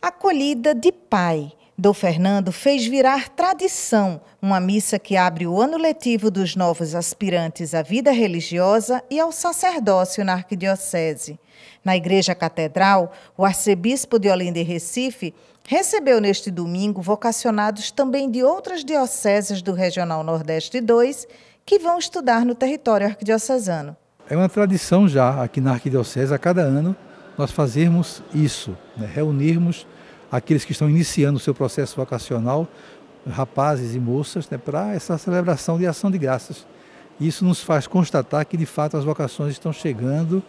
Acolhida de pai, Dom Fernando fez virar tradição uma missa que abre o ano letivo dos novos aspirantes à vida religiosa e ao sacerdócio na arquidiocese. Na Igreja Catedral, o arcebispo de Olinda e Recife recebeu neste domingo vocacionados também de outras dioceses do Regional Nordeste II que vão estudar no território arquidiocesano. É uma tradição já aqui na arquidiocese, a cada ano nós fazermos isso, né? reunirmos aqueles que estão iniciando o seu processo vocacional, rapazes e moças, né? para essa celebração de ação de graças. Isso nos faz constatar que de fato as vocações estão chegando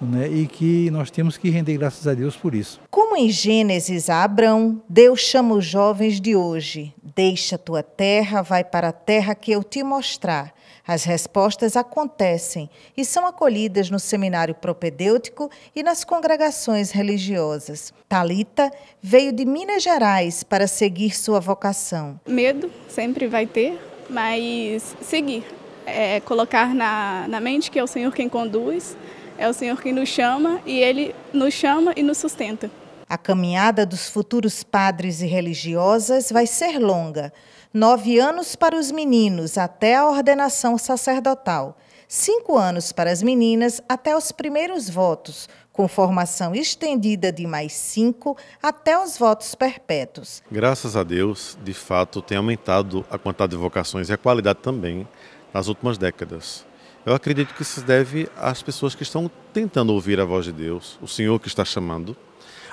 né? e que nós temos que render graças a Deus por isso. Como em Gênesis a Abrão, Deus chama os jovens de hoje, Deixa tua terra, vai para a terra que eu te mostrar. As respostas acontecem e são acolhidas no seminário propedêutico e nas congregações religiosas. Talita veio de Minas Gerais para seguir sua vocação. Medo sempre vai ter, mas seguir, é, colocar na, na mente que é o Senhor quem conduz, é o Senhor quem nos chama e Ele nos chama e nos sustenta. A caminhada dos futuros padres e religiosas vai ser longa. Nove anos para os meninos até a ordenação sacerdotal. Cinco anos para as meninas até os primeiros votos, com formação estendida de mais cinco até os votos perpétuos. Graças a Deus, de fato, tem aumentado a quantidade de vocações e a qualidade também nas últimas décadas. Eu acredito que isso deve às pessoas que estão tentando ouvir a voz de Deus, o Senhor que está chamando,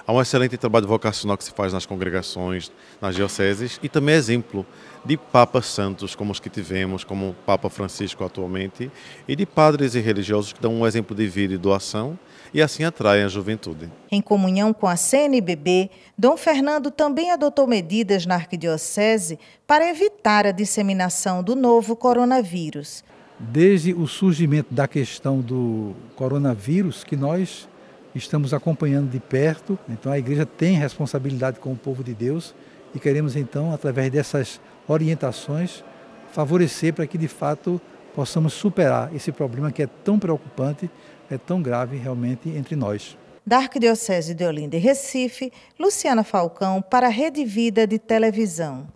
Há um excelente trabalho vocacional que se faz nas congregações, nas dioceses e também é exemplo de papas santos como os que tivemos, como o Papa Francisco atualmente, e de padres e religiosos que dão um exemplo de vida e doação e assim atraem a juventude. Em comunhão com a CNBB, Dom Fernando também adotou medidas na arquidiocese para evitar a disseminação do novo coronavírus. Desde o surgimento da questão do coronavírus, que nós estamos acompanhando de perto. Então a igreja tem responsabilidade com o povo de Deus e queremos então, através dessas orientações, favorecer para que de fato possamos superar esse problema que é tão preocupante, é tão grave realmente entre nós. Da Arquidiocese de Olinda e Recife, Luciana Falcão para a Rede Vida de Televisão.